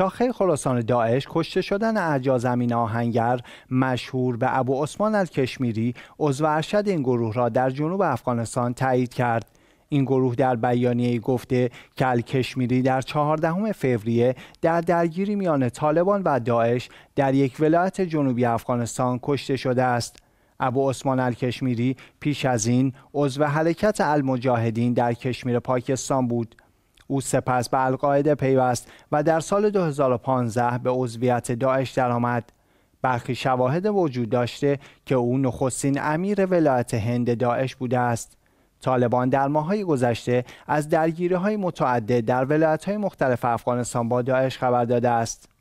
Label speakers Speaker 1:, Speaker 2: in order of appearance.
Speaker 1: شاخه خراسان داعش کشته شدن اعجاز زمین آهنگر مشهور به ابو عثمان الکشمیری عضو ارشد این گروه را در جنوب افغانستان تایید کرد این گروه در بیانیه گفته که الکشمیری در 14 فوریه در درگیری میان طالبان و داعش در یک ولایت جنوبی افغانستان کشته شده است ابو عثمان الکشمیری پیش از این عضو حرکت المجاهدین در کشمیر پاکستان بود او سپس به القاعده پیوست و در سال 2015 به عضویت داعش درآمد. برخی شواهد وجود داشته که او نخستین امیر ولایت هند داعش بوده است. طالبان در های گذشته از درگیری های متعدد در ولایت های مختلف افغانستان با داعش خبر داده است.